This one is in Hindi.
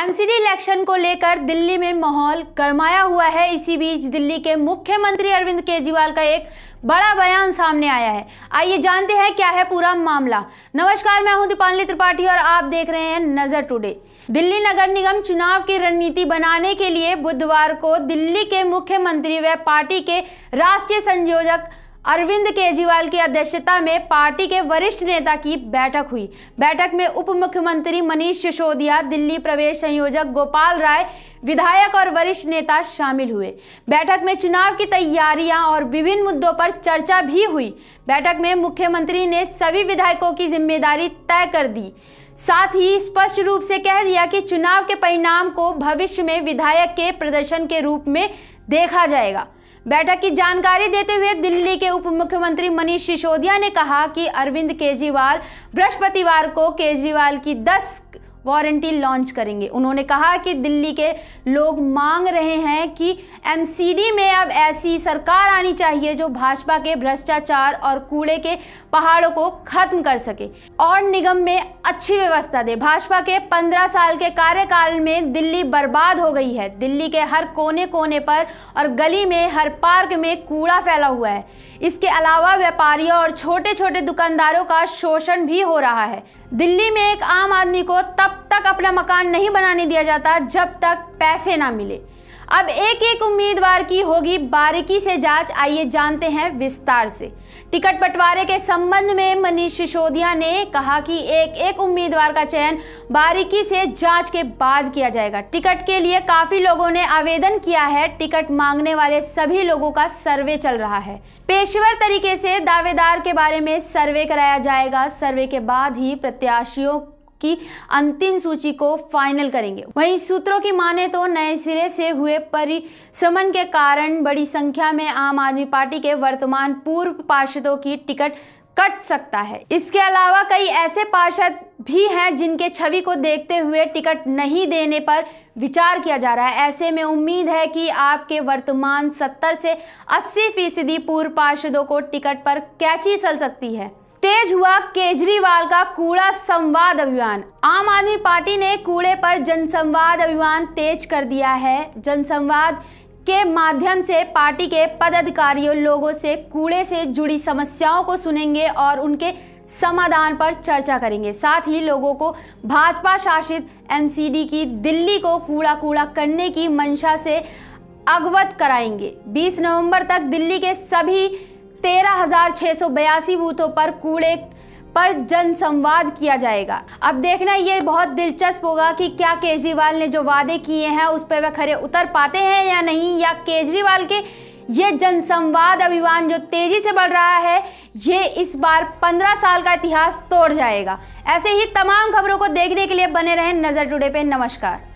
एमसीडी इलेक्शन को लेकर दिल्ली में माहौल गरमाया हुआ है इसी बीच दिल्ली के मुख्यमंत्री अरविंद केजरीवाल का एक बड़ा बयान सामने आया है आइए जानते हैं क्या है पूरा मामला नमस्कार मैं हूं दीपाली त्रिपाठी और आप देख रहे हैं नजर टुडे दिल्ली नगर निगम चुनाव की रणनीति बनाने के लिए बुधवार को दिल्ली के मुख्यमंत्री व पार्टी के राष्ट्रीय संयोजक अरविंद केजरीवाल की अध्यक्षता में पार्टी के वरिष्ठ नेता की बैठक हुई बैठक में उप मुख्यमंत्री मनीष सिसोदिया दिल्ली प्रवेश संयोजक गोपाल राय विधायक और वरिष्ठ नेता शामिल हुए बैठक में चुनाव की तैयारियां और विभिन्न मुद्दों पर चर्चा भी हुई बैठक में मुख्यमंत्री ने सभी विधायकों की जिम्मेदारी तय कर दी साथ ही स्पष्ट रूप से कह दिया कि चुनाव के परिणाम को भविष्य में विधायक के प्रदर्शन के रूप में देखा जाएगा बैठक की जानकारी देते हुए दिल्ली के उप मुख्यमंत्री मनीष सिसोदिया ने कहा कि अरविंद केजरीवाल बृहस्पतिवार को केजरीवाल की 10 वारंटी लॉन्च करेंगे उन्होंने कहा कि दिल्ली के लोग मांग रहे हैं कि एमसीडी में अब ऐसी सरकार आनी चाहिए जो भाजपा के भ्रष्टाचार और कूड़े के पहाड़ों को खत्म कर सके और निगम में अच्छी व्यवस्था दे भाजपा के पंद्रह साल के कार्यकाल में दिल्ली बर्बाद हो गई है दिल्ली के हर कोने कोने पर और गली में हर पार्क में कूड़ा फैला हुआ है इसके अलावा व्यापारियों और छोटे छोटे दुकानदारों का शोषण भी हो रहा है दिल्ली में एक आम आदमी को तब तब तक अपना मकान नहीं बनाने दिया जाता जब तक पैसे ना मिले अब एक एक उम्मीदवार की होगी बारीकी से जांच आइए जानते हैं विस्तार से टिकट बंटवारे के संबंध में मनीष सिसोदिया ने कहा कि एक एक उम्मीदवार का चयन बारीकी से जांच के बाद किया जाएगा टिकट के लिए काफी लोगों ने आवेदन किया है टिकट मांगने वाले सभी लोगों का सर्वे चल रहा है पेशेवर तरीके से दावेदार के बारे में सर्वे कराया जाएगा सर्वे के बाद ही प्रत्याशियों की अंतिम सूची को फाइनल करेंगे वहीं सूत्रों की माने तो नए सिरे से हुए परिसमन के कारण बड़ी संख्या में आम आदमी पार्टी के वर्तमान पूर्व पार्षदों की टिकट कट सकता है इसके अलावा कई ऐसे पार्षद भी हैं जिनके छवि को देखते हुए टिकट नहीं देने पर विचार किया जा रहा है ऐसे में उम्मीद है कि आपके वर्तमान 70 से 80 फीसदी पूर्व पार्षदों को टिकट पर कैची चल सकती है तेज हुआ केजरीवाल का कूड़ा संवाद अभियान आम आदमी पार्टी ने कूड़े पर जनसंवाद अभियान तेज कर दिया है जनसंवाद के माध्यम से पार्टी के पदाधिकारियों लोगों से कूड़े से जुड़ी समस्याओं को सुनेंगे और उनके समाधान पर चर्चा करेंगे साथ ही लोगों को भाजपा शासित एनसीडी की दिल्ली को कूड़ा कूड़ा करने की मंशा से अवगत कराएंगे 20 नवंबर तक दिल्ली के सभी तेरह हजार छह सौ बयासी बूथों पर कूड़े पर जनसंवाद किया जाएगा अब देखना ये बहुत दिलचस्प होगा कि क्या केजरीवाल ने जो वादे किए हैं उस पर वह खरे उतर पाते हैं या नहीं या केजरीवाल के ये जनसंवाद अभियान जो तेजी से बढ़ रहा है ये इस बार 15 साल का इतिहास तोड़ जाएगा ऐसे ही तमाम खबरों को देखने के लिए बने रहें नज़र टुडे पे नमस्कार